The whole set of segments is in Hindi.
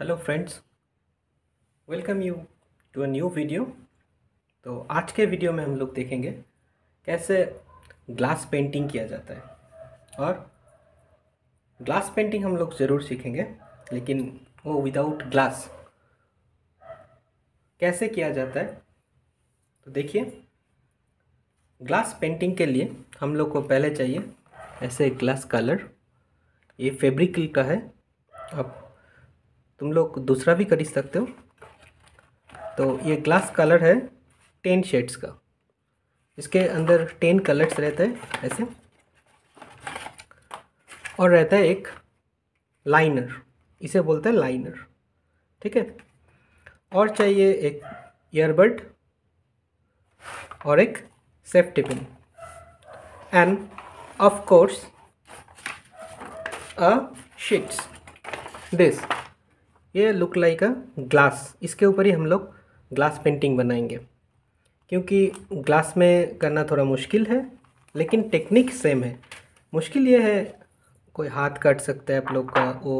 Hello friends welcome you to a new video तो आज के वीडियो में हम लोग देखेंगे कैसे ग्लास पेंटिंग किया जाता है और ग्लास पेंटिंग हम लोग ज़रूर सीखेंगे लेकिन वो विदाउट ग्लास कैसे किया जाता है तो देखिए ग्लास पेंटिंग के लिए हम लोग को पहले चाहिए ऐसे ग्लास कलर ये फेब्रिक का है आप तुम लोग दूसरा भी खरीद सकते हो तो ये ग्लास कलर है टेन शेड्स का इसके अंदर टेन कलर्स रहते हैं ऐसे और रहता है एक लाइनर इसे बोलते हैं लाइनर ठीक है और चाहिए एक ईयरबड और एक safety pin and of course a sheets this ये लुक लाइक अ ग्लास इसके ऊपर ही हम लोग ग्लास पेंटिंग बनाएंगे क्योंकि ग्लास में करना थोड़ा मुश्किल है लेकिन टेक्निक सेम है मुश्किल ये है कोई हाथ कट सकता है आप लोग का वो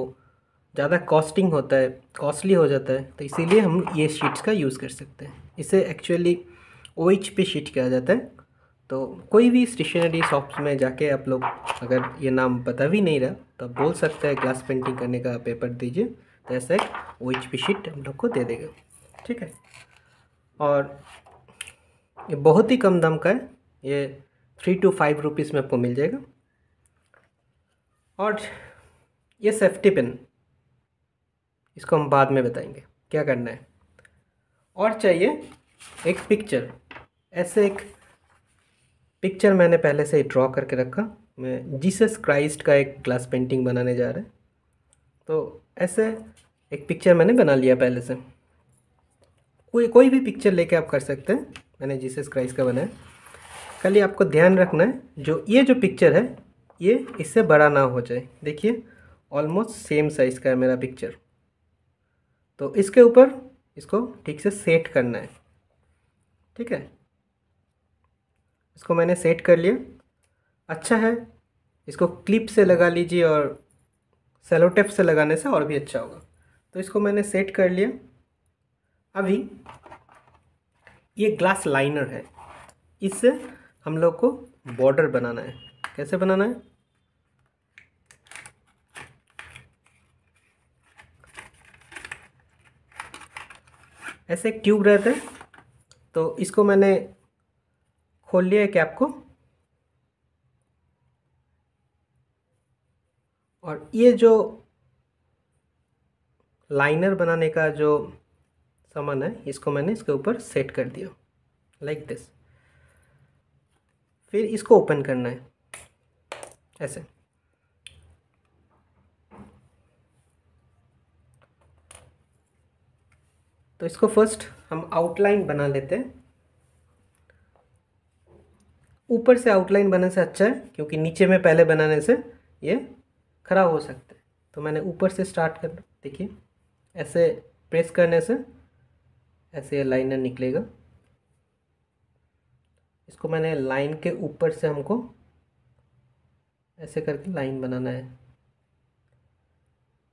ज़्यादा कॉस्टिंग होता है कॉस्टली हो जाता है तो इसीलिए हम ये शीट्स का यूज़ कर सकते हैं इसे actually O H P sheet किया जाता है तो कोई भी स्टेशनरी शॉप्स में जाके आप लोग अगर ये नाम पता भी नहीं रहा तो बोल सकते हैं ग्लास पेंटिंग करने का पेपर दीजिए ऐसे वो एच पी शीट हम लोग को दे देगा ठीक है और ये बहुत ही कम दाम का है ये थ्री टू फाइव रुपीज़ में आपको मिल जाएगा और ये सेफ्टी पिन इसको हम बाद में बताएंगे क्या करना है और चाहिए एक पिक्चर ऐसे एक पिक्चर मैंने पहले से ही ड्रॉ करके रखा मैं जीसस क्राइस्ट का एक ग्लास पेंटिंग बनाने जा रहा है तो ऐसे एक पिक्चर मैंने बना लिया पहले से कोई कोई भी पिक्चर लेके आप कर सकते हैं मैंने जीसस क्राइस्ट का बनाया खाली आपको ध्यान रखना है जो ये जो पिक्चर है ये इससे बड़ा ना हो जाए देखिए ऑलमोस्ट सेम साइज़ का है मेरा पिक्चर तो इसके ऊपर इसको ठीक से सेट करना है ठीक है इसको मैंने सेट कर लिया अच्छा है इसको क्लिप से लगा लीजिए और सेलोटेप से लगाने से और भी अच्छा होगा तो इसको मैंने सेट कर लिया अभी ये ग्लास लाइनर है इससे हम लोग को बॉर्डर बनाना है कैसे बनाना है ऐसे एक ट्यूब रहते हैं तो इसको मैंने खोल लिया है कैप को और ये जो लाइनर बनाने का जो सामान है इसको मैंने इसके ऊपर सेट कर दिया लाइक like दिस फिर इसको ओपन करना है ऐसे तो इसको फर्स्ट हम आउटलाइन बना लेते हैं ऊपर से आउटलाइन बनाने से अच्छा है क्योंकि नीचे में पहले बनाने से ये खराब हो सकता है तो मैंने ऊपर से स्टार्ट कर देखिए ऐसे प्रेस करने से ऐसे लाइनर निकलेगा इसको मैंने लाइन के ऊपर से हमको ऐसे करके लाइन बनाना है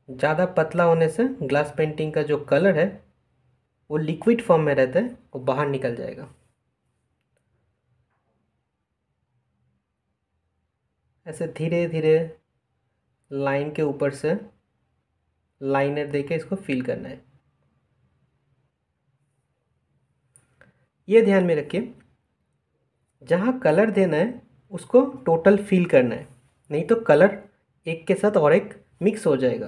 ज़्यादा पतला होने से ग्लास पेंटिंग का जो कलर है वो लिक्विड फॉर्म में रहता है वो बाहर निकल जाएगा ऐसे धीरे धीरे लाइन के ऊपर से लाइनर देके इसको फिल करना है ये ध्यान में रखिए जहाँ कलर देना है उसको टोटल फिल करना है नहीं तो कलर एक के साथ और एक मिक्स हो जाएगा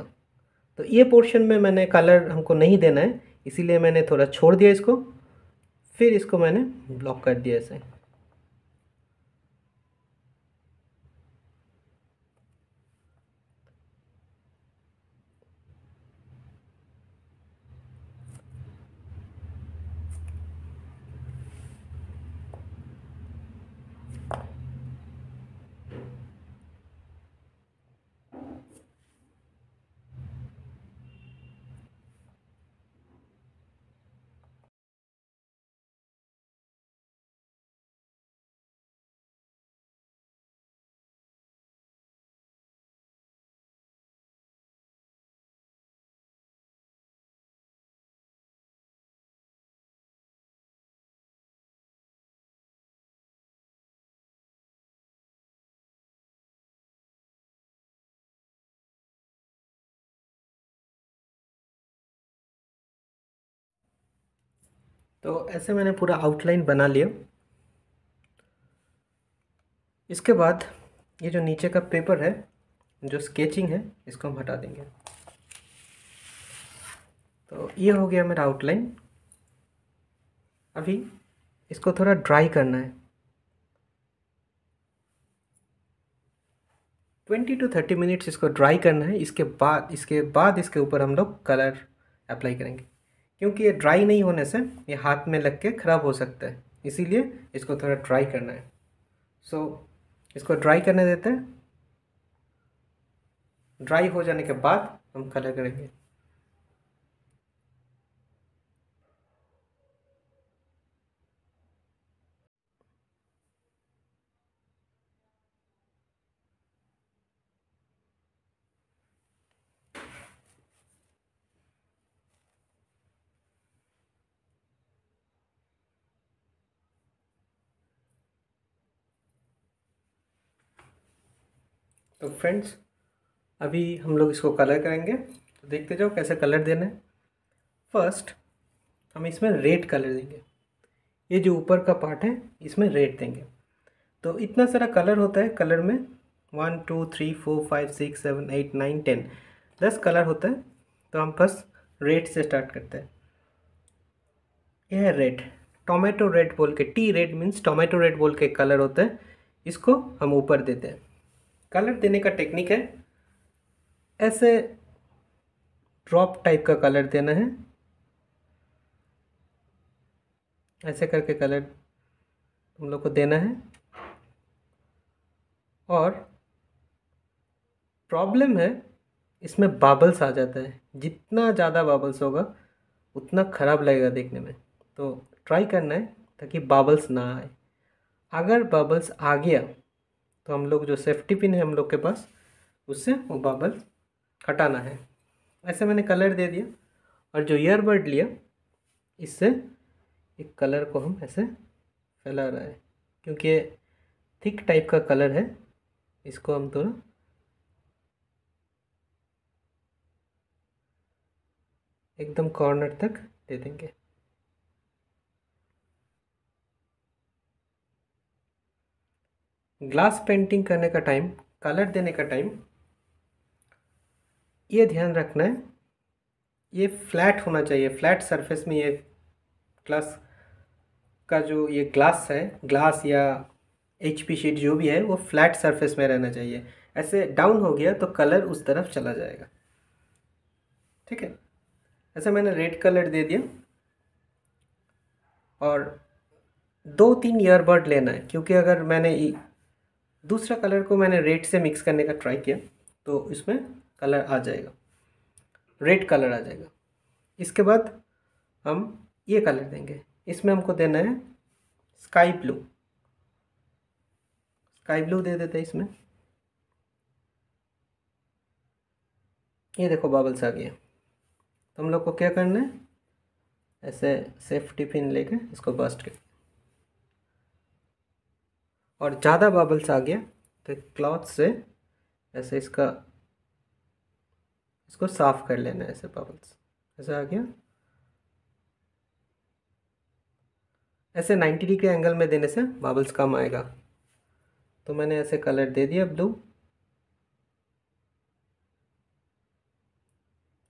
तो ये पोर्शन में मैंने कलर हमको नहीं देना है इसीलिए मैंने थोड़ा छोड़ दिया इसको फिर इसको मैंने ब्लॉक कर दिया ऐसे तो ऐसे मैंने पूरा आउटलाइन बना लिया इसके बाद ये जो नीचे का पेपर है जो स्केचिंग है इसको हम हटा देंगे तो ये हो गया मेरा आउटलाइन अभी इसको थोड़ा ड्राई करना है ट्वेंटी टू थर्टी मिनट्स इसको ड्राई करना है इसके बाद इसके बाद इसके ऊपर हम लोग कलर अप्लाई करेंगे क्योंकि ये ड्राई नहीं होने से ये हाथ में लग के ख़राब हो सकता है इसीलिए इसको थोड़ा ड्राई करना है सो so, इसको ड्राई करने देते हैं ड्राई हो जाने के बाद हम कलर करेंगे तो फ्रेंड्स अभी हम लोग इसको कलर करेंगे तो देखते जाओ कैसे कलर देना है फर्स्ट हम इसमें रेड कलर देंगे ये जो ऊपर का पार्ट है इसमें रेड देंगे तो इतना सारा कलर होता है कलर में one two three four five six seven eight nine ten दस कलर होता है तो हम फर्स्ट रेड से स्टार्ट करते हैं यह है रेड टोमेटो रेड बोल के T red means tomato red बोल के कलर होता है इसको हम ऊपर देते हैं कलर देने का टेक्निक है ऐसे ड्रॉप टाइप का कलर देना है ऐसे करके कलर तुम लोग को देना है और प्रॉब्लम है इसमें बबल्स आ जाता है जितना ज़्यादा बबल्स होगा उतना ख़राब लगेगा देखने में तो ट्राई करना है ताकि बबल्स ना आए अगर बबल्स आ गया तो हम लोग जो सेफ्टी पिन है हम लोग के पास उससे वो बबल हटाना है ऐसे मैंने कलर दे दिया और जो ईयरबड लिया इससे एक कलर को हम ऐसे फैला रहे हैं क्योंकि थिक टाइप का कलर है इसको हम थोड़ा एकदम कॉर्नर तक दे देंगे ग्लास पेंटिंग करने का टाइम कलर देने का टाइम ये ध्यान रखना है ये फ्लैट होना चाहिए फ्लैट सरफेस में ये ग्लास का जो ये ग्लास है ग्लास या एच पी शीट जो भी है वो फ्लैट सरफेस में रहना चाहिए ऐसे डाउन हो गया तो कलर उस तरफ चला जाएगा ठीक है ऐसे मैंने रेड कलर दे दिया और दो तीन ईयरबड लेना है क्योंकि अगर मैंने दूसरा कलर को मैंने रेड से मिक्स करने का ट्राई किया तो इसमें कलर आ जाएगा रेड कलर आ जाएगा इसके बाद हम ये कलर देंगे इसमें हमको देना है स्काई ब्लू स्काई ब्लू दे देते हैं इसमें ये देखो बबल्स आ गया तो हम लोग को क्या करना है ऐसे सेफ्टी पिन लेके इसको बस्ट कर और ज़्यादा बबल्स आ गया तो क्लॉथ से ऐसे इसका इसको साफ कर लेना है ऐसे बबल्स ऐसे आ गया ऐसे नाइन्टी डिग्री एंगल में देने से बबल्स कम आएगा तो मैंने ऐसे कलर दे दिया ब्लू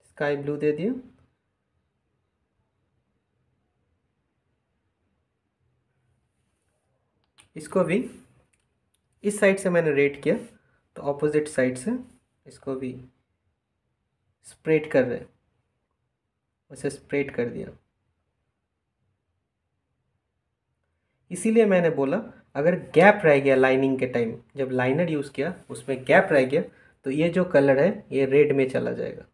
स्काई ब्लू दे दिया इसको भी इस साइड से मैंने रेट किया तो ऑपोजिट साइड से इसको भी स्प्रेड कर रहे उसे स्प्रेड कर दिया इसीलिए मैंने बोला अगर गैप रह गया लाइनिंग के टाइम जब लाइनर यूज़ किया उसमें गैप रह गया तो ये जो कलर है ये रेड में चला जाएगा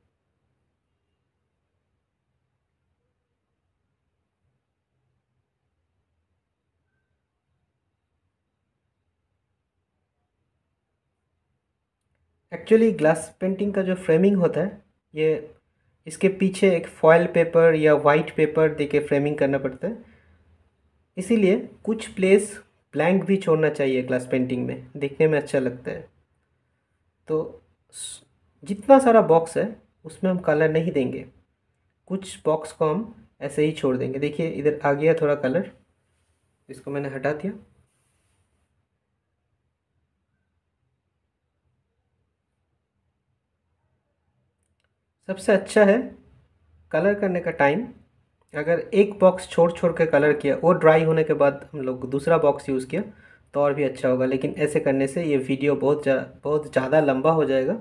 एक्चुअली ग्लास पेंटिंग का जो फ्रेमिंग होता है ये इसके पीछे एक फॉयल पेपर या वाइट पेपर दे के फ्रेमिंग करना पड़ता है इसीलिए कुछ प्लेस ब्लैंक भी छोड़ना चाहिए ग्लास पेंटिंग में देखने में अच्छा लगता है तो जितना सारा बॉक्स है उसमें हम कलर नहीं देंगे कुछ बॉक्स को हम ऐसे ही छोड़ देंगे देखिए इधर आ गया थोड़ा कलर इसको मैंने हटा दिया सबसे अच्छा है कलर करने का टाइम अगर एक बॉक्स छोड़ छोड़ के कलर किया वो ड्राई होने के बाद हम लोग दूसरा बॉक्स यूज़ किया तो और भी अच्छा होगा लेकिन ऐसे करने से ये वीडियो बहुत जा बहुत ज़्यादा लंबा हो जाएगा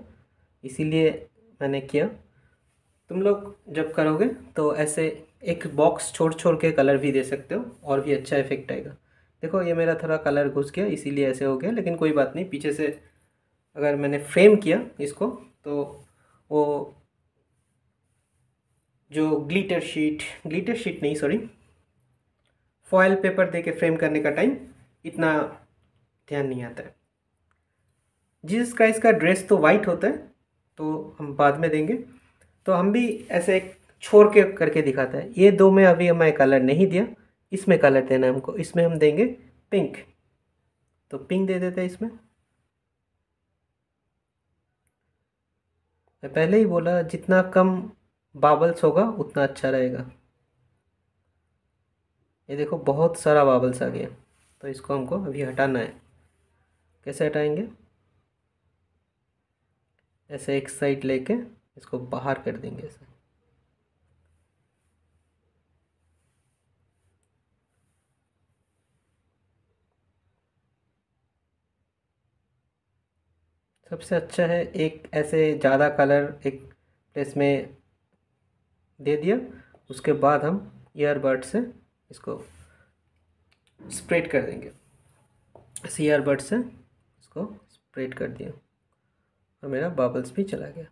इसीलिए मैंने किया तुम लोग जब करोगे तो ऐसे एक बॉक्स छोड़ छोड़ के कलर भी दे सकते हो और भी अच्छा इफेक्ट आएगा देखो ये मेरा थोड़ा कलर घुस गया इसीलिए ऐसे हो गया लेकिन कोई बात नहीं पीछे से अगर मैंने फ्रेम किया इसको तो वो जो ग्लिटर शीट ग्लिटर शीट नहीं सॉरी फॉयल पेपर दे के फ्रेम करने का टाइम इतना ध्यान नहीं आता है जीसस क्राइस्ट का ड्रेस तो वाइट होता है तो हम बाद में देंगे तो हम भी ऐसे एक छोड़ के करके दिखाते हैं ये दो में अभी हमें कलर नहीं दिया इसमें कलर देना है हमको इसमें हम देंगे पिंक तो पिंक दे देते हैं इसमें मैं पहले ही बोला जितना कम बाबल्स होगा उतना अच्छा रहेगा ये देखो बहुत सारा बाबल्स आ गया तो इसको हमको अभी हटाना है कैसे हटाएंगे ऐसे एक साइड लेके इसको बाहर कर देंगे ऐसे सबसे अच्छा है एक ऐसे ज़्यादा कलर एक प्लेस में दे दिया उसके बाद हम ईयरबड से इसको स्प्रेड कर देंगे इस ईयरबड से इसको स्प्रेड कर दिया और मेरा बबल्स भी चला गया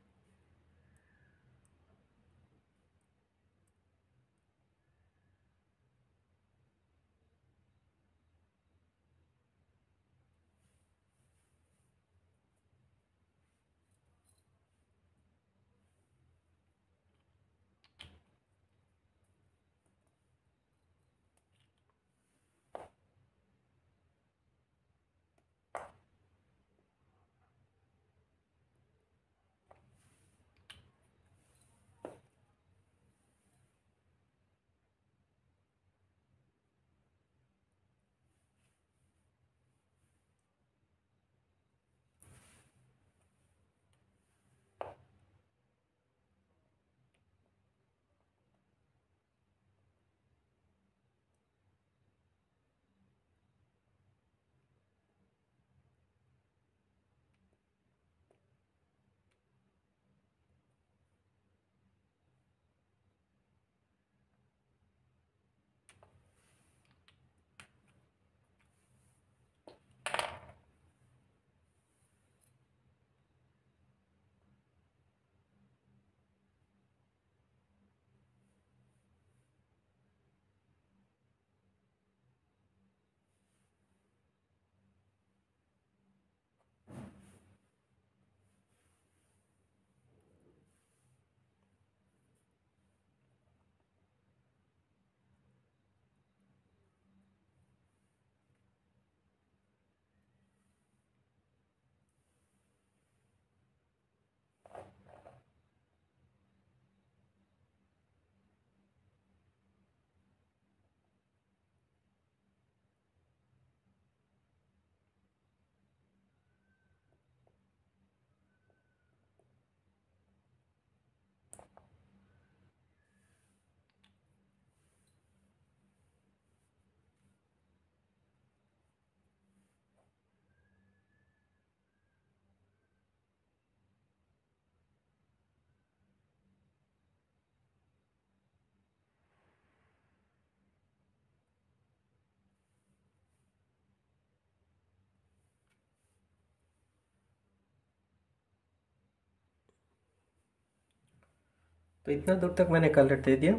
तो इतना दूर तक मैंने कलर दे दिया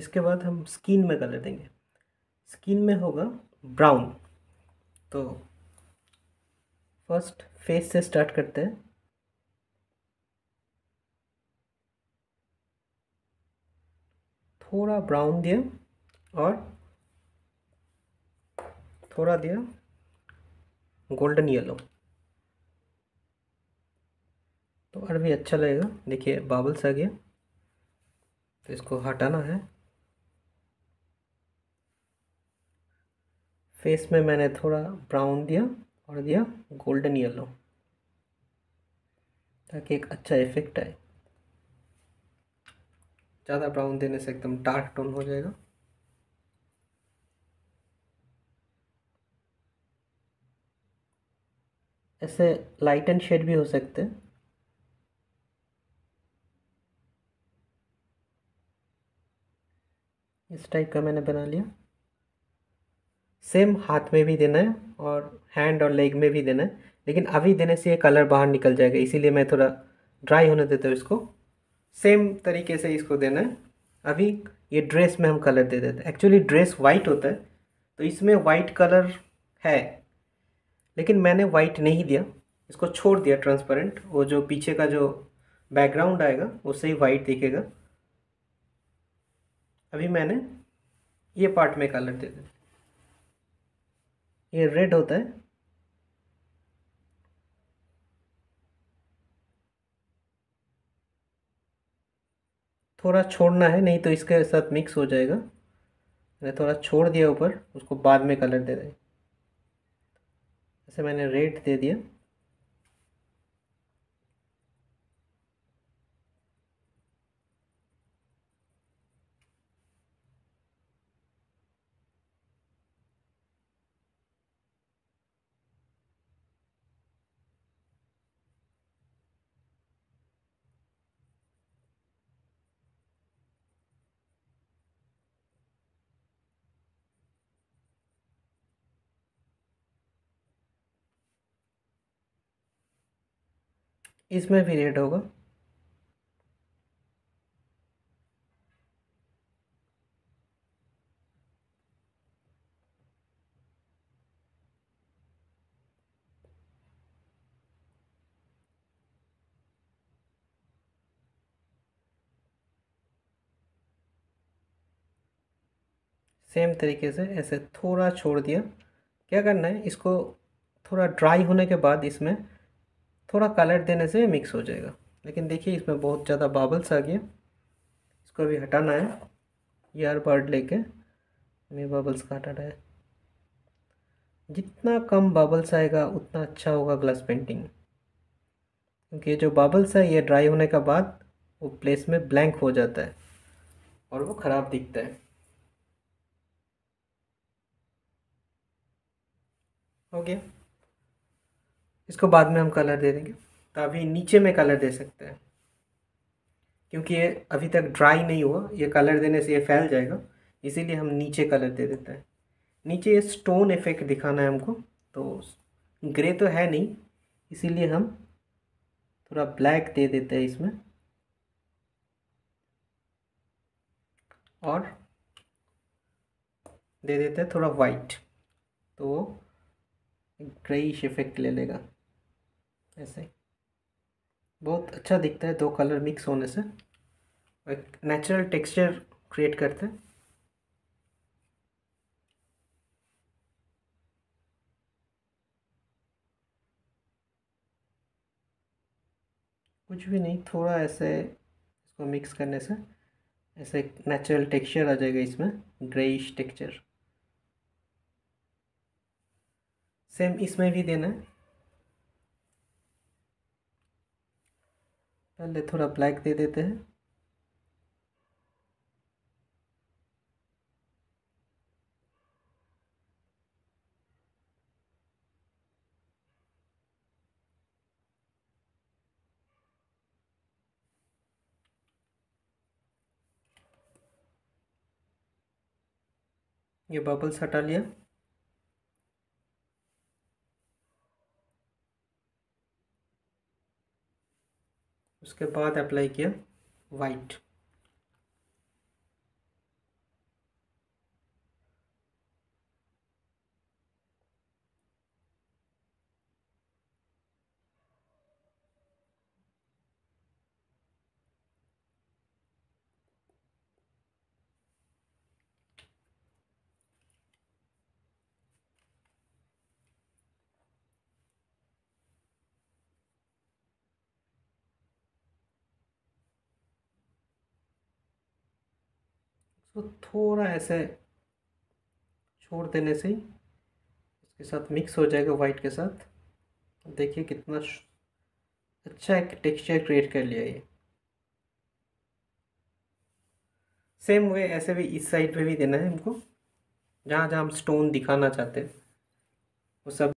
इसके बाद हम स्किन में कलर देंगे स्किन में होगा ब्राउन तो फर्स्ट फेस से स्टार्ट करते हैं थोड़ा ब्राउन दिया और थोड़ा दिया गोल्डन येलो तो और भी अच्छा लगेगा देखिए बाबल्स आ गया तो इसको हटाना है फेस में मैंने थोड़ा ब्राउन दिया और दिया गोल्डन येलो ताकि एक अच्छा इफेक्ट आए ज़्यादा ब्राउन देने से एकदम डार्क टोन हो जाएगा ऐसे लाइट एंड शेड भी हो सकते हैं इस टाइप का मैंने बना लिया सेम हाथ में भी देना है और हैंड और लेग में भी देना है लेकिन अभी देने से ये कलर बाहर निकल जाएगा इसीलिए मैं थोड़ा ड्राई होने देता हूँ इसको सेम तरीके से इसको देना है अभी ये ड्रेस में हम कलर दे देते हैं एक्चुअली ड्रेस वाइट होता है तो इसमें वाइट कलर है लेकिन मैंने वाइट नहीं दिया इसको छोड़ दिया ट्रांसपेरेंट वो जो पीछे का जो बैकग्राउंड आएगा उससे ही वाइट दिखेगा अभी मैंने ये पार्ट में कलर दे दिया ये रेड होता है थोड़ा छोड़ना है नहीं तो इसके साथ मिक्स हो जाएगा मैंने थोड़ा छोड़ दिया ऊपर उसको बाद में कलर दे दें ऐसे मैंने रेड दे दिया इसमें भी रेड होगा सेम तरीके से ऐसे थोड़ा छोड़ दिया क्या करना है इसको थोड़ा ड्राई होने के बाद इसमें थोड़ा कलर देने से मिक्स हो जाएगा लेकिन देखिए इसमें बहुत ज़्यादा बाबल्स आ गया इसको अभी हटाना है यार बर्ड लेके कर बबल्स का हटाना है जितना कम बबल्स आएगा उतना अच्छा होगा ग्लास पेंटिंग क्योंकि जो बबल्स है ये ड्राई होने के बाद वो प्लेस में ब्लैंक हो जाता है और वो ख़राब दिखता है ओके okay. इसको बाद में हम कलर दे देंगे तो अभी नीचे में कलर दे सकते हैं क्योंकि ये अभी तक ड्राई नहीं हुआ ये कलर देने से ये फैल जाएगा इसीलिए हम नीचे कलर दे देते हैं नीचे ये स्टोन इफेक्ट दिखाना है हमको तो ग्रे तो है नहीं इसीलिए हम थोड़ा ब्लैक दे देते हैं इसमें और दे देते हैं थोड़ा वाइट तो ग्रेइश इफेक्ट ले लेगा ऐसे बहुत अच्छा दिखता है दो कलर मिक्स होने से एक नेचुरल टेक्सचर क्रिएट करते हैं कुछ भी नहीं थोड़ा ऐसे इसको मिक्स करने से ऐसे नेचुरल टेक्सचर आ जाएगा इसमें ग्रेइश टेक्सचर सेम इसमें भी देना है पहले थोड़ा ब्लैक दे देते हैं ये बबल्स हटा लिया उसके बाद अप्लाई किया वाइट तो थोड़ा ऐसे छोड़ देने से ही उसके साथ मिक्स हो जाएगा वाइट के साथ देखिए कितना अच्छा एक टेक्सचर क्रिएट कर लिया ये सेम वे ऐसे भी इस साइड पे भी देना है हमको जहाँ जहाँ हम स्टोन दिखाना चाहते हैं वो सब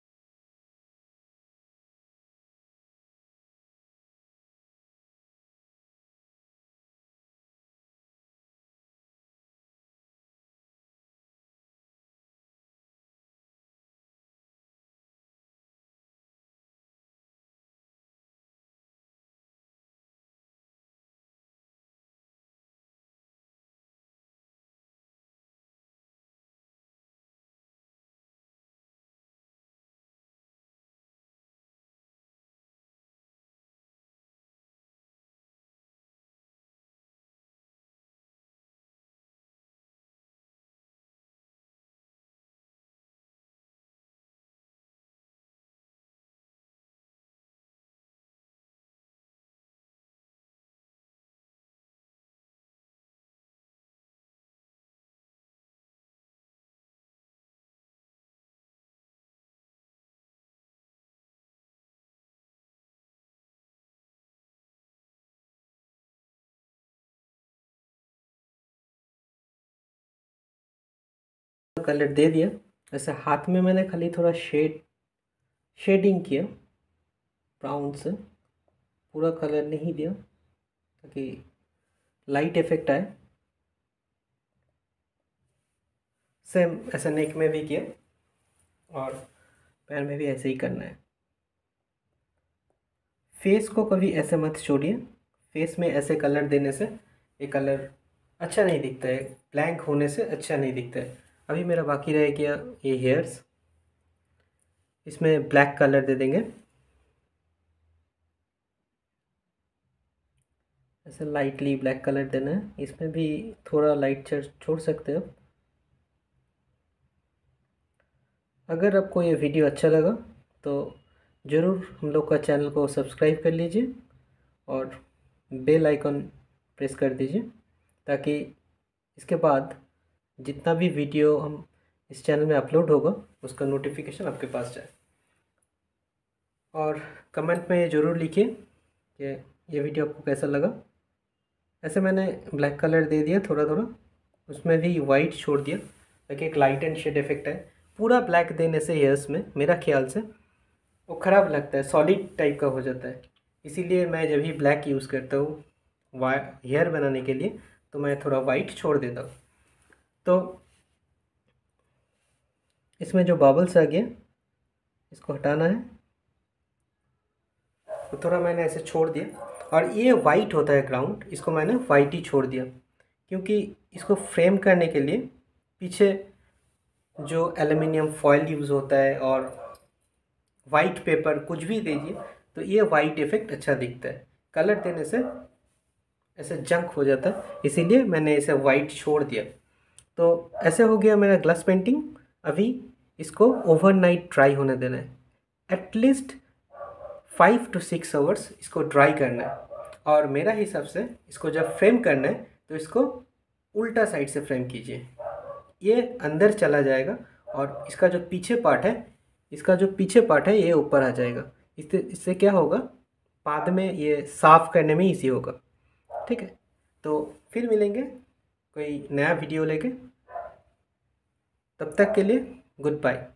कलर दे दिया ऐसे हाथ में मैंने खाली थोड़ा शेड शेडिंग किया ब्राउन से पूरा कलर नहीं दिया ताकि लाइट इफेक्ट आए सेम ऐसा नेक में भी किया और पैर में भी ऐसे ही करना है फेस को कभी ऐसे मत छोड़िए फेस में ऐसे कलर देने से ये कलर अच्छा नहीं दिखता है ब्लैंक होने से अच्छा नहीं दिखता है अभी मेरा बाकी रह गया ये हेयर्स इसमें ब्लैक कलर दे देंगे ऐसे लाइटली ब्लैक कलर देना है इसमें भी थोड़ा लाइट छोड़ सकते हो अगर आपको ये वीडियो अच्छा लगा तो ज़रूर हम लोग का चैनल को सब्सक्राइब कर लीजिए और बेल आइकॉन प्रेस कर दीजिए ताकि इसके बाद जितना भी वीडियो हम इस चैनल में अपलोड होगा उसका नोटिफिकेशन आपके पास जाए और कमेंट में ज़रूर लिखिए कि ये वीडियो आपको कैसा लगा ऐसे मैंने ब्लैक कलर दे दिया थोड़ा थोड़ा उसमें भी वाइट छोड़ दिया ताकि एक लाइट एंड शेड इफेक्ट है पूरा ब्लैक देने से हेयर्स में मेरा ख्याल से वो ख़राब लगता है सॉलिड टाइप का हो जाता है इसीलिए मैं जब भी ब्लैक यूज़ करता हूँ हेयर बनाने के लिए तो मैं थोड़ा वाइट छोड़ देता हूँ तो इसमें जो बबल्स आ गया इसको हटाना है तो थोड़ा मैंने ऐसे छोड़ दिया और ये वाइट होता है ग्राउंड इसको मैंने वाइट ही छोड़ दिया क्योंकि इसको फ्रेम करने के लिए पीछे जो एल्युमिनियम फॉयल यूज़ होता है और वाइट पेपर कुछ भी दीजिए तो ये वाइट इफ़ेक्ट अच्छा दिखता है कलर देने से ऐसे जंक हो जाता है इसीलिए मैंने इसे वाइट छोड़ दिया तो ऐसे हो गया मेरा ग्लास पेंटिंग अभी इसको ओवरनाइट ड्राई होने देना है at least five to six hours इसको ड्राई करना है और मेरा हिसाब से इसको जब फ्रेम करना है तो इसको उल्टा साइड से फ्रेम कीजिए ये अंदर चला जाएगा और इसका जो पीछे पार्ट है इसका जो पीछे पार्ट है ये ऊपर आ जाएगा इससे इससे क्या होगा बाद में ये साफ़ करने में इजी होगा ठीक है तो फिर मिलेंगे कोई नया वीडियो लेके तब तक के लिए गुड बाय